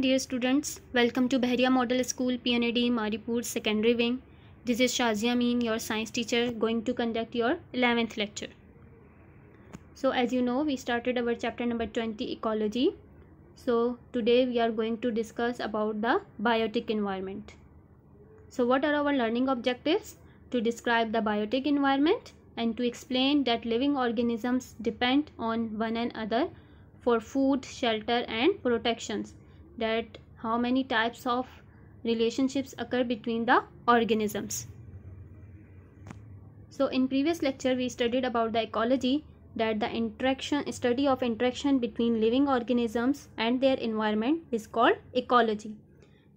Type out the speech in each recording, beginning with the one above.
Dear students welcome to Bahria model school P N A D Maripur secondary wing this is Shazia Mian your science teacher going to conduct your eleventh lecture so as you know we started our chapter number twenty ecology so today we are going to discuss about the biotic environment so what are our learning objectives to describe the biotic environment and to explain that living organisms depend on one another for food shelter and protections that how many types of relationships occur between the organisms so in previous lecture we studied about the ecology that the interaction study of interaction between living organisms and their environment is called ecology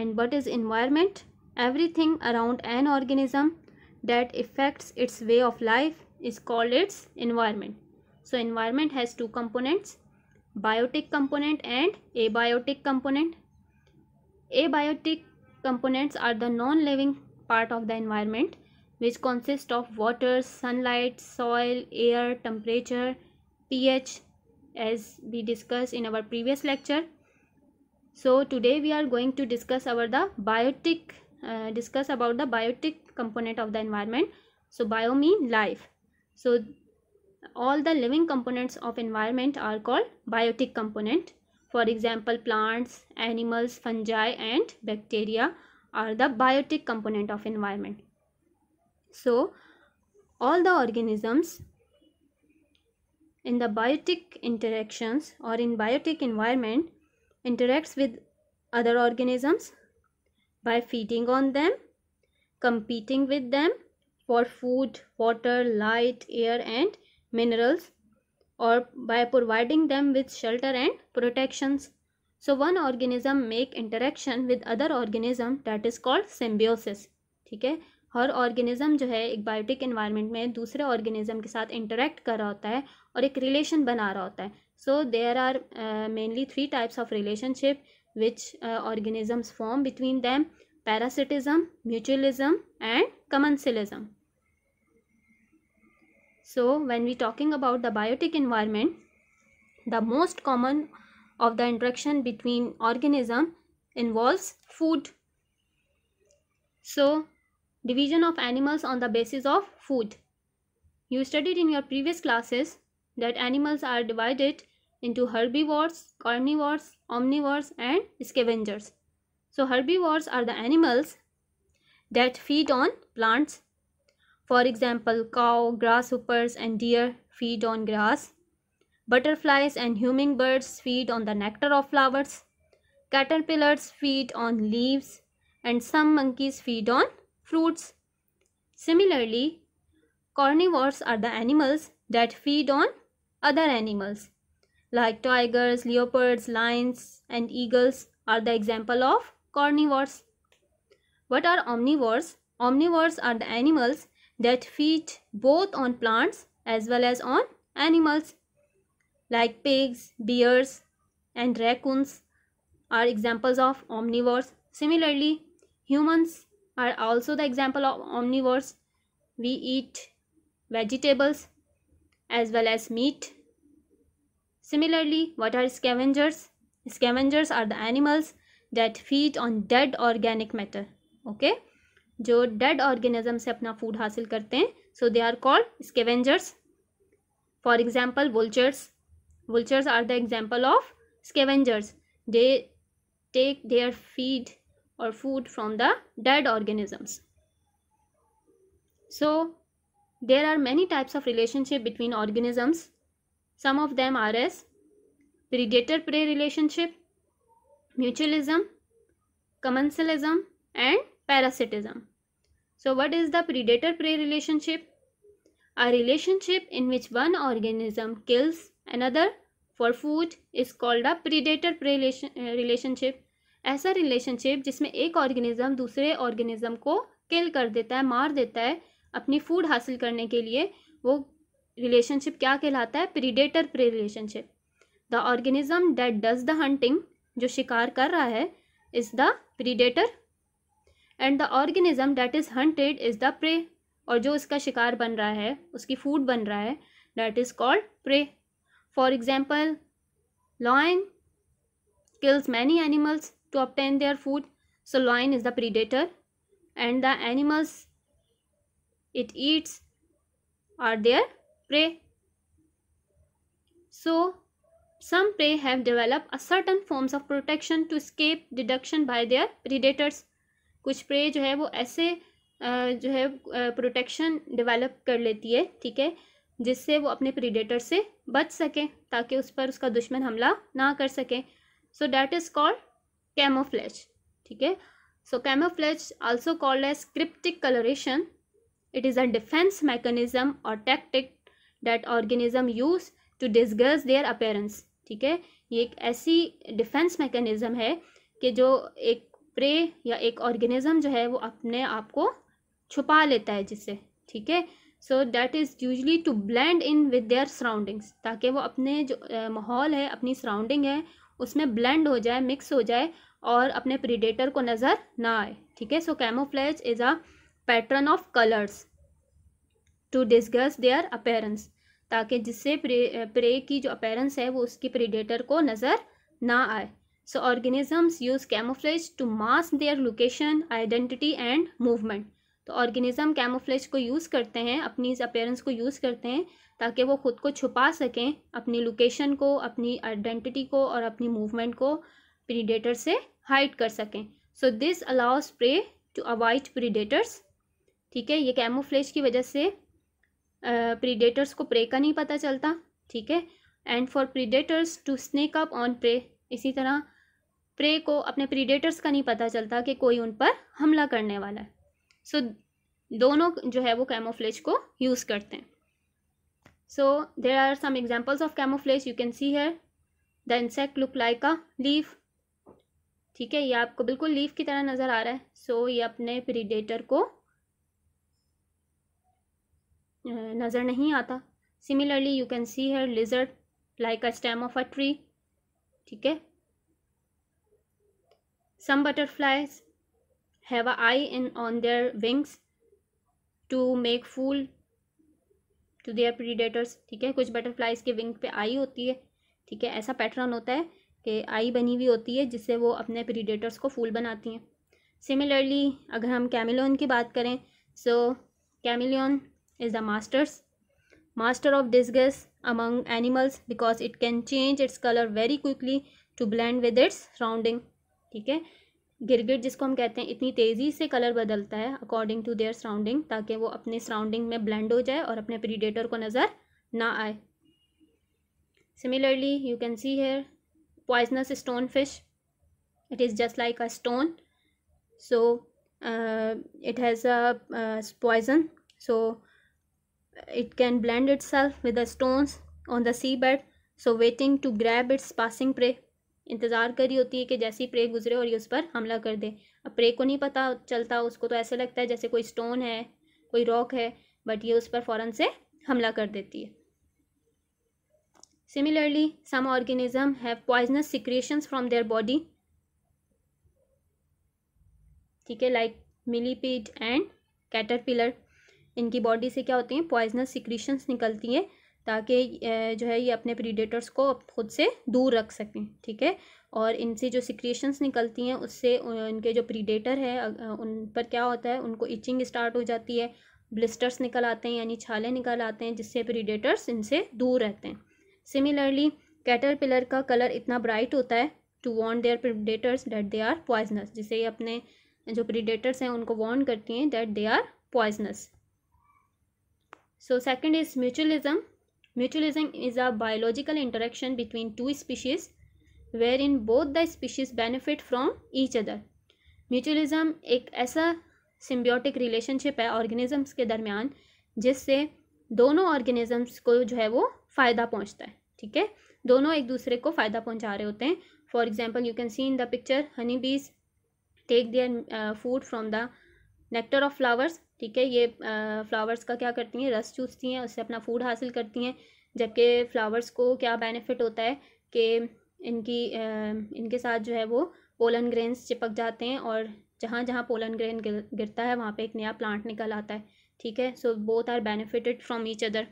and what is environment everything around an organism that affects its way of life is called its environment so environment has two components biotic component and abiotic component abiotic components are the non living part of the environment which consist of water, sunlight, soil, air, temperature, pH as we discussed in our previous lecture. So today we are going to discuss about the biotic uh, discuss about the biotic component of the environment. So bio mean life. So all the living components of environment are called biotic component. For example, plants, animals, fungi and bacteria are the biotic component of environment. So, all the organisms in the biotic interactions or in biotic environment interacts with other organisms by feeding on them, competing with them for food, water, light, air and minerals or by providing them with shelter and protections. So one organism make interaction with other organism that is called symbiosis. ठीक है हर organism जो है एक biotic environment में दूसरे organism के साथ interact कर रहा होता है और एक रिलेशन बना रहा होता है so there are mainly three types of relationship which organisms form between them parasitism mutualism and commensalism so when we talking about the biotic environment the most common of the interaction between organism involves food so division of animals on the basis of food. You studied in your previous classes that animals are divided into herbivores, carnivores, omnivores and scavengers. So herbivores are the animals that feed on plants. For example, cow, grasshoppers and deer feed on grass. Butterflies and hummingbirds feed on the nectar of flowers. Caterpillars feed on leaves and some monkeys feed on fruits. Similarly, carnivores are the animals that feed on other animals like tigers, leopards, lions and eagles are the example of carnivores. What are omnivores? Omnivores are the animals that feed both on plants as well as on animals like pigs, bears and raccoons are examples of omnivores. Similarly, humans are also the example of omnivores. We eat vegetables as well as meat. Similarly, what are scavengers? Scavengers are the animals that feed on dead organic matter. Okay. जो dead organism से अपना hasil हासिल करते हैं so they are called scavengers for example vultures are the example of scavengers they take their feed or food from the dead organisms. So there are many types of relationship between organisms. Some of them are as predator-prey relationship, mutualism, commensalism and parasitism. So what is the predator-prey relationship? A relationship in which one organism kills another for food is called a predator-prey uh, relationship ऐसा relationship जिसमें एक organism दूसरे organism को किल कर देता है मार देता है अपनी फूड हासिल करने के लिए वो रिलेशनशिप क्या कहलाता है predator prey relationship the organism that does the hunting जो शिकार कर रहा है is the predator and the organism that is hunted is the prey और जो इसका शिकार बन रहा है उसकी फूड बन रहा है that is called prey for example lion kills many animals to obtain their food so lion is the predator and the animals it eats are their prey so some prey have developed a certain forms of protection to escape deduction by their predators कुछ prey जो है वो ऐसे जो है protection develop कर लेती है ठीक है जिससे वो अपने प्रीडेटर से बच सके ताकि उस पर उसका दुश्मन हमला ना कर सके so that is called camouflage ठीक है so camouflage also called as cryptic colouration it is a defence mechanism or tactic that organism use to disguise their appearance ठीक है ये एक ऐसी डिफेंस मैकेनिज्म है कि जो एक प्रे या एक ऑर्गेनिज्म जो है वो अपने आप को छुपा लेता है जिससे ठीक है so that is usually to blend in with their surroundings ताकि वो अपने जो माहौल है अपनी सराउंडिंग है उसमें ब्लेंड हो जाए मिक्स हो जाए और अपने प्रीडेटर को नज़र ना आए ठीक है so camouflage is a pattern of colours to disguise their appearance ताकि जिससे प्रे, की जो अपेयरेंस है वो उसकी प्रीडेटर को नज़र ना आए so organisms use camouflage to mask their location identity and movement तो ऑर्गेनिज्म कैमोफ्लेज को यूज़ करते हैं अपनी इस अपेयरेंस को यूज़ करते हैं ताकि वो ख़ुद को छुपा सकें अपनी लोकेशन को अपनी आइडेंटिटी को और अपनी मूवमेंट को प्रीडेटर से हाइड कर सकें so this allows prey to avoid predators ठीक है ये कैमोफ्लेज की वजह से प्रीडेटर्स को प्रे का नहीं पता चलता ठीक है and for predators to sneak up on prey इसी तरह प्रे को अपने प्रीडेटर्स का नहीं पता चलता कि कोई उन पर हमला करने वाला है सो so, दोनों जो है वो कैमोफ्लेज को यूज़ करते हैं so there are some examples of camouflage you can see here the insect look like a leaf ठीक है ये आपको बिल्कुल लीफ की तरह नज़र आ रहा है सो so, ये अपने प्रीडेटर को नज़र नहीं आता similarly you can see here lizard like a stem of a tree ठीक है some butterflies have a eye in on their wings to make fool to their predators ठीक है कुछ बटरफ्लाइज के विंग पे आई होती है ठीक है ऐसा पैटर्न होता है कि आई बनी हुई होती है जिससे वो अपने प्रीडेटर्स को फूल बनाती हैं सिमिलरली अगर हम कैमिलियन की बात करें so chameleon is the masters master of disguise among animals because it can change its colour very quickly to blend with its surrounding ठीक है गिरगिट जिसको हम कहते हैं इतनी तेज़ी से कलर बदलता है अकॉर्डिंग टू देयर सराउंडिंग ताकि वो अपने सराउंडिंग में ब्लेंड हो जाए और अपने प्रीडेटर को नज़र ना आए similarly you can see here poisonous stone fish it is just like a stone so it has a poison so it can blend itself with the stones on the sea bed so waiting to grab its passing prey इंतज़ार कर रही होती है कि जैसे ही pray गुजरे और ये उस पर हमला कर दे अब प्रे को नहीं पता चलता उसको तो ऐसे लगता है जैसे कोई स्टोन है कोई रॉक है बट ये उस पर फ़ौर से हमला कर देती है similarly some organism have poisonous secretions from their body ठीक है लाइक मिलीपीड एंड कैटरपिलर इनकी बॉडी से क्या होती हैं पॉइजनस सिक्रीशंस निकलती हैं ताकि जो है ये अपने प्रीडेटर्स को खुद से दूर रख सकें ठीक है और इनसे जो सिक्रिएशंस निकलती हैं उससे उनके जो प्रीडेटर है उन पर क्या होता है उनको इचिंग स्टार्ट हो जाती है ब्लिस्टर्स निकल आते हैं यानी छाले निकल आते हैं जिससे प्रीडेटर्स इनसे दूर रहते हैं सिमिलरली कैटरपिलर का कलर इतना ब्राइट होता है टू वॉन्ट their predators that they are poisonous जिसे ये अपने जो प्रीडेटर्स हैं उनको वॉन्ट करती हैं that they are poisonous so second is mutualism Mutualism a biological interaction between two species where in both the species benefit from each other mutualism एक ऐसा सिम्बियोटिक रिलेशनशिप है ऑर्गेनिजम्स के दरमियान जिससे दोनों ऑर्गेनिजम्स को जो है वो फ़ायदा पहुँचता है ठीक है दोनों एक दूसरे को फ़ायदा पहुँचा रहे होते हैं for example you can see in the picture honey bees take their food from the nectar of flowers ठीक है ये फ्लावर्स का क्या करती हैं रस चूसती हैं उससे अपना फूड हासिल करती हैं जबकि फ्लावर्स को क्या बेनिफिट होता है कि इनकी आ, इनके साथ जो है वो पोलन ग्रेन्स चिपक जाते हैं और जहाँ जहाँ पोलन ग्रेन गिरता है वहाँ पे एक नया प्लांट निकल आता है ठीक है so both are benefited from each other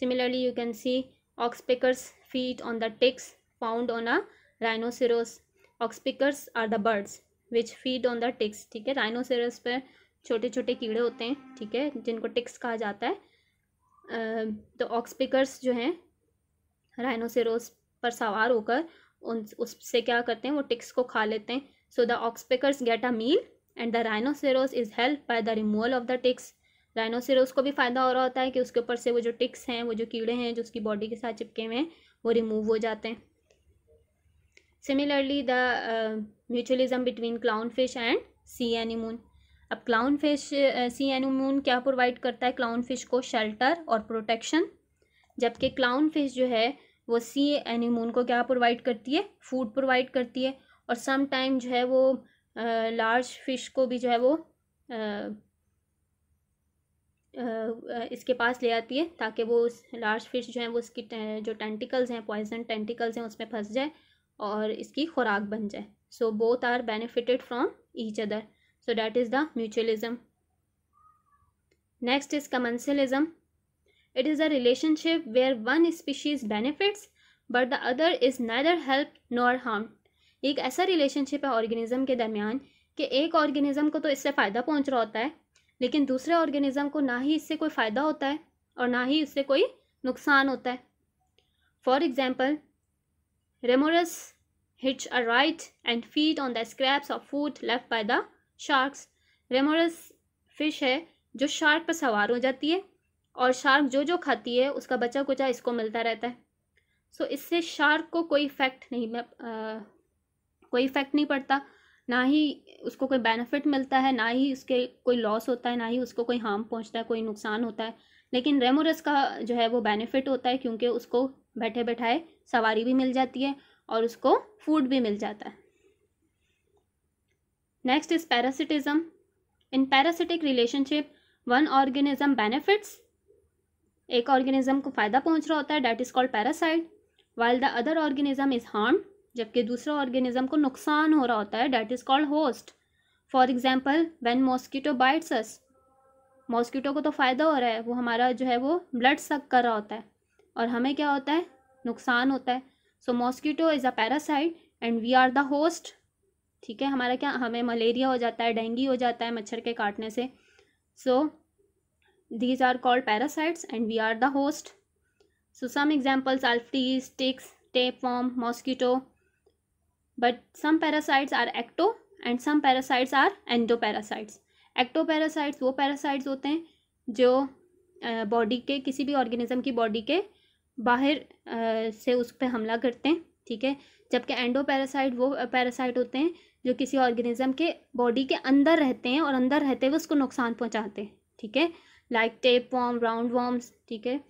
similarly you can see oxpeckers feed on the ticks found on a rhinoceros oxpeckers are the birds which feed on the ticks ठीक है राइनोसरस पर छोटे छोटे कीड़े होते हैं ठीक है जिनको टिक्स कहा जाता है तो ऑक्सपिकर्स जो हैं राइनोसेरोस पर सवार होकर उन उससे क्या करते हैं वो टिक्स को खा लेते हैं so the oxpeckers get a meal and the rhinoceros is help by the removal of the ticks rhinoceros को भी फ़ायदा हो रहा होता है कि उसके ऊपर से वो जो टिक्स हैं वो जो कीड़े हैं जो उसकी बॉडी के साथ चिपके हुए हैं वो रिमूव हो जाते हैं similarly the mutualism between clownfish and sea anemone अब क्लाउन फिश सी एनिमून क्या प्रोवाइड करता है क्लाउन फिश को शेल्टर और प्रोटेक्शन जबकि क्लाउन फिश जो है वो सी एनिमून को क्या प्रोवाइड करती है फूड प्रोवाइड करती है और सम टाइम जो है वो लार्ज uh, फिश को भी जो है वो uh, uh, इसके पास ले आती है ताकि वो उस लार्ज फिश जो है वो उसकी जो टेंटिकल्स हैं पॉइजन टेंटिकल्स हैं उसमें फंस जाए और इसकी खुराक बन जाए so both are benefited from each other so that is the mutualism next is commensalism it is a relationship where one species benefits but the other is neither help nor harm एक ऐसा relationship है organism के दरमियान कि एक organism को तो इससे फ़ायदा पहुंच रहा होता है लेकिन दूसरे ऑर्गेनिज्म को ना ही इससे कोई फ़ायदा होता है और ना ही इससे कोई नुकसान होता है for example remoras hitch a ride and feed on the scraps of food left by the sharks remoras fish है जो शार्क पर सवार हो जाती है और शार्क जो जो खाती है उसका बचा कुचा इसको मिलता रहता है सो so, इससे शार्क को कोई इफ़ेक्ट नहीं आ, कोई इफ़ेक्ट नहीं पड़ता ना ही उसको कोई बेनिफिट मिलता है ना ही उसके कोई लॉस होता है ना ही उसको कोई हार्म पहुंचता है कोई नुकसान होता है लेकिन रेमोरस का जो है वो बेनिफिट होता है क्योंकि उसको बैठे बैठाए सवारी भी मिल जाती है और उसको फूड भी मिल जाता है next is parasitism in parasitic relationship one organism benefits एक ऑर्गेनिज्म को फ़ायदा पहुंच रहा होता है that is called parasite while the other organism is harm जबकि दूसरा ऑर्गेनिज्म को नुकसान हो रहा होता है that is called host for example when mosquito bites us mosquito को तो फ़ायदा हो रहा है वो हमारा जो है वो ब्लड सक कर रहा होता है और हमें क्या होता है नुकसान होता है so mosquito is a parasite and we are the host ठीक है हमारा क्या हमें मलेरिया हो जाता है डेंगू हो जाता है मच्छर के काटने से so these are called parasites and we are the host so some examples are ticks tapeworm mosquito but some parasites are ecto and some parasites are endoparasites ectoparasites वो parasites होते हैं जो body के किसी भी organism की body के बाहर से उस पर हमला करते हैं ठीक है जबकि एंडो पैरासाइट वो पैरासाइट होते हैं जो किसी ऑर्गेनिज्म के बॉडी के अंदर रहते हैं और अंदर रहते हुए उसको नुकसान पहुँचाते हैं ठीक है like tapeworm roundworms ठीक है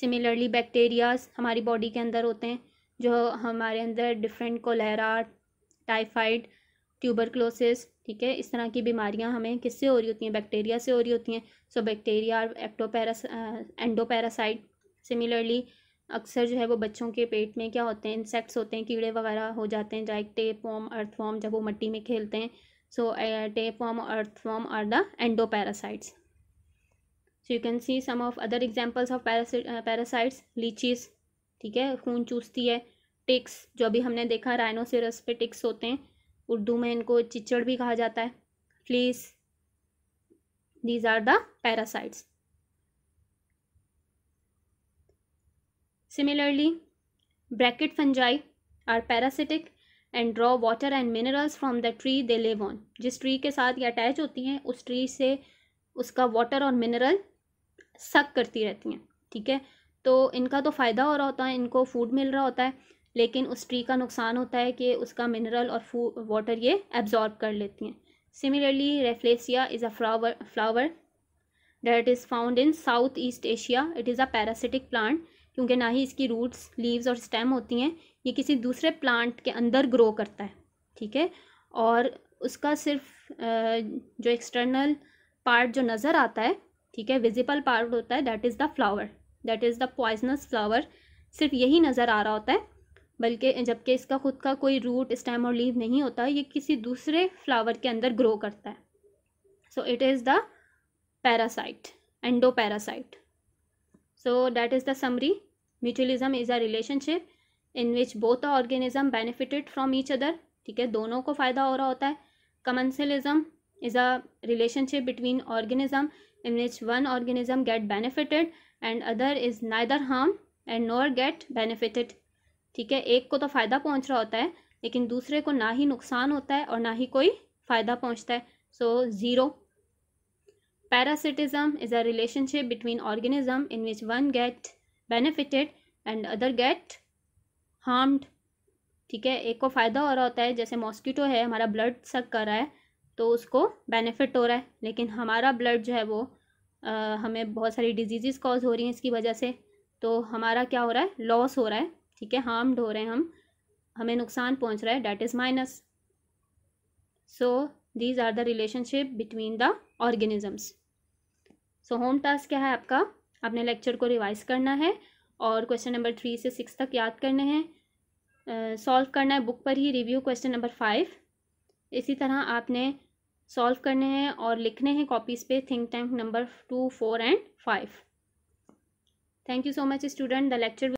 सिमिलरली बैक्टीरियाज हमारी बॉडी के अंदर होते हैं जो हमारे अंदर डिफरेंट कोलेरा टाइफाइड ट्यूबरक्लोसिस ठीक है इस तरह की बीमारियां हमें किससे हो रही होती हैं बैक्टीरिया से हो रही होती हैं so bacteria ectoparasite endoparasite similarly अक्सर जो है वो बच्चों के पेट में क्या होते हैं इंसेक्ट्स होते हैं कीड़े वगैरह हो जाते हैं like tapeworm earthworm जब वो मट्टी में खेलते हैं so tapeworm earthworm are the endoparasites so you can see some of other examples of parasites leeches ठीक है खून चूसती है टिक्स जो अभी हमने देखा राइनोसिरस पे टिक्स होते हैं उर्दू में इनको चिचड़ भी कहा जाता है fleas these are the parasites similarly bracket fungi are parasitic and draw water and minerals from the tree they live on जिस ट्री के साथ ये अटैच होती हैं उस ट्री से उसका वाटर और मिनरल सक करती रहती हैं ठीक है तो इनका तो फ़ायदा हो रहा होता है इनको फूड मिल रहा होता है लेकिन उस ट्री का नुकसान होता है कि उसका मिनरल और फू वाटर ये एब्जॉर्ब कर लेती हैं similarly Rafflesia is a flower flower that is found in south east Asia it is a parasitic plant क्योंकि ना ही इसकी रूट्स लीव्स और स्टेम होती हैं ये किसी दूसरे प्लांट के अंदर ग्रो करता है ठीक है और उसका सिर्फ जो एक्सटर्नल पार्ट जो नज़र आता है ठीक है विजिबल पार्ट होता है that is the flower that is the poisonous flower सिर्फ यही नज़र आ रहा होता है बल्कि जबकि इसका खुद का कोई रूट स्टेम और लीव नहीं होता ये किसी दूसरे फ्लावर के अंदर ग्रो करता है so it is the parasite endo parasite So that is the summary. Mutualism is a relationship in which both the organism benefited from each other. ठीक है दोनों को फ़ायदा हो रहा होता है commensalism is a relationship between organism in which one organism get benefited and other is neither harm and nor get benefited ठीक है एक को तो फ़ायदा पहुंच रहा होता है लेकिन दूसरे को ना ही नुकसान होता है और ना ही कोई फ़ायदा पहुंचता है so so, zero Parasitism is a relationship between organisms in which one get benefited and other get harmed. ठीक है एक को फ़ायदा हो रहा होता है जैसे मॉस्किटो है हमारा ब्लड सक कर रहा है तो उसको बेनिफिट हो रहा है लेकिन हमारा ब्लड जो है वो आ, हमें बहुत सारी डिजीज़ कॉज हो रही हैं इसकी वजह से तो हमारा क्या हो रहा है लॉस हो रहा है ठीक है हार्म्ड हो रहे हैं हम हमें नुकसान पहुंच रहा है that is minus so these are the relationship between the organisms so home task क्या है आपका आपने लेक्चर को रिवाइज करना है और क्वेश्चन नंबर थ्री से सिक्स तक याद करने हैं सॉल्व करना है बुक पर ही रिव्यू क्वेश्चन नंबर फाइव इसी तरह आपने सॉल्व करने हैं और लिखने हैं कॉपीज़ पे think tank number two four and five thank you so much student the lecture